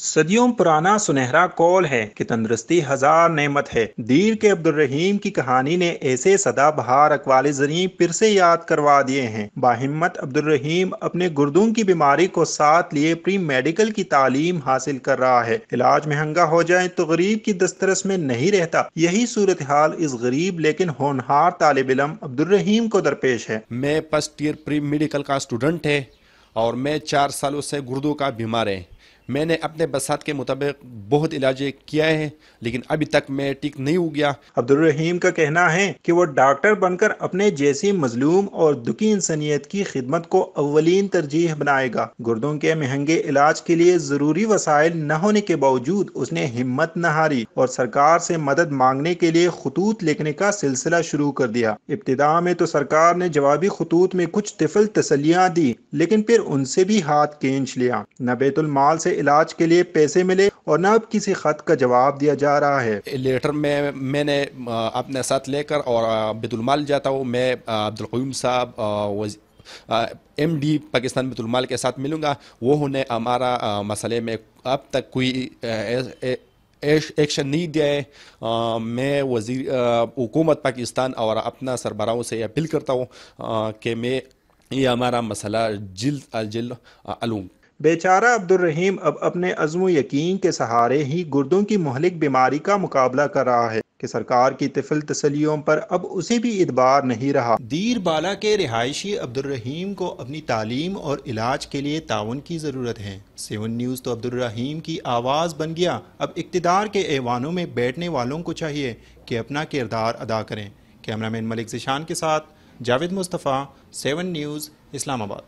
صدیوں پرانا سنہرا کال ہے کہ تندرستی ہزار نعمت ہے دیر کے عبد الرحیم کی کہانی نے ایسے صدا بہار اقوال زریم پھر سے یاد کروا دیے ہیں باہمت عبد الرحیم اپنے گردوں کی بیماری کو ساتھ لیے پری میڈیکل کی تعلیم حاصل کر رہا ہے علاج مہنگا ہو جائے تو غریب کی دسترس میں نہیں رہتا یہی صورتحال اس غریب لیکن ہونہار طالب علم عبد الرحیم کو درپیش ہے میں فسٹ ایئر پری میڈیکل کا اسٹوڈنٹ ہے اور میں چار سالوں سے گردوں کا بیمار ہے میں نے اپنے بسات کے مطابق بہت علاج کیا ہے لیکن ابھی تک میں ٹک نہیں ہو گیا عبدالرحیم کا کہنا ہے کہ وہ ڈاکٹر بن کر اپنے جیسی مظلوم اور انسانیت کی خدمت کو اولین ترجیح بنائے گا گردوں کے مہنگے علاج کے لیے ضروری وسائل نہ ہونے کے باوجود اس نے ہمت نہ ہاری اور سرکار سے مدد مانگنے کے لیے خطوط لکھنے کا سلسلہ شروع کر دیا ابتدا میں تو سرکار نے جوابی خطوط میں کچھ طفل تسلیاں دی لیکن پھر ان سے بھی ہاتھ کینچ لیا نبیت المال سے علاج کے لیے پیسے ملے اور نہ اب کسی خط کا جواب دیا جا رہا ہے لیٹر میں میں نے اپنے ساتھ لے کر اور بیت المال جاتا ہوں میں عبدالقیوم صاحب ایم ڈی پاکستان بیت المال کے ساتھ ملوں گا وہ ہمارا مسئلے میں اب تک کوئی ایکشن نہیں دیا ہے میں وزیر حکومت پاکستان اور اپنا سربراہوں سے اپیل کرتا ہوں کہ میں یہ ہمارا مسئلہ جلد الجلد علوم بیچارہ عبد الرحیم اب اپنے عزم و یقین کے سہارے ہی گردوں کی مہلک بیماری کا مقابلہ کر رہا ہے کہ سرکار کی طفل تسلیوں پر اب اسے بھی ادبار نہیں رہا دیر بالا کے رہائشی عبدالرحیم کو اپنی تعلیم اور علاج کے لیے تعاون کی ضرورت ہے سیون نیوز تو عبدالرحیم کی آواز بن گیا اب اقتدار کے ایوانوں میں بیٹھنے والوں کو چاہیے کہ اپنا کردار ادا کریں کیمرہ مین ملک زشان کے ساتھ جاوید مصطفیٰ سیون نیوز اسلام آباد